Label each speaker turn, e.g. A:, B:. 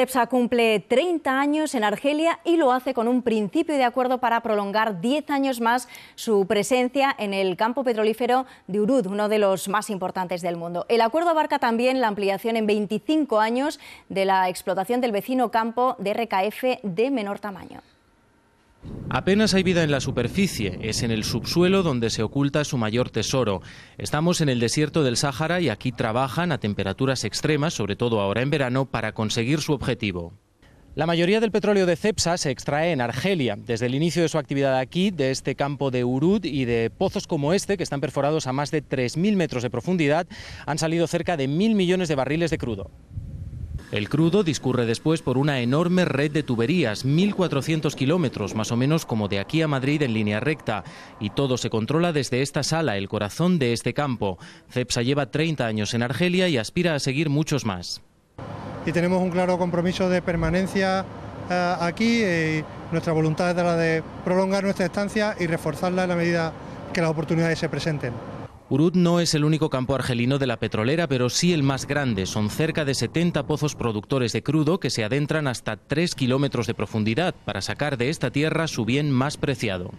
A: CEPSA cumple 30 años en Argelia y lo hace con un principio de acuerdo para prolongar 10 años más su presencia en el campo petrolífero de Urud, uno de los más importantes del mundo. El acuerdo abarca también la ampliación en 25 años de la explotación del vecino campo de RKF de menor tamaño.
B: Apenas hay vida en la superficie, es en el subsuelo donde se oculta su mayor tesoro. Estamos en el desierto del Sáhara y aquí trabajan a temperaturas extremas, sobre todo ahora en verano, para conseguir su objetivo. La mayoría del petróleo de Cepsa se extrae en Argelia. Desde el inicio de su actividad aquí, de este campo de Urud y de pozos como este, que están perforados a más de 3.000 metros de profundidad, han salido cerca de 1.000 millones de barriles de crudo. El crudo discurre después por una enorme red de tuberías, 1.400 kilómetros, más o menos como de aquí a Madrid en línea recta, y todo se controla desde esta sala, el corazón de este campo. CEPSA lleva 30 años en Argelia y aspira a seguir muchos más.
C: Y tenemos un claro compromiso de permanencia eh, aquí, y nuestra voluntad es la de prolongar nuestra estancia y reforzarla en la medida que las oportunidades se presenten.
B: Urut no es el único campo argelino de la petrolera, pero sí el más grande. Son cerca de 70 pozos productores de crudo que se adentran hasta 3 kilómetros de profundidad para sacar de esta tierra su bien más preciado.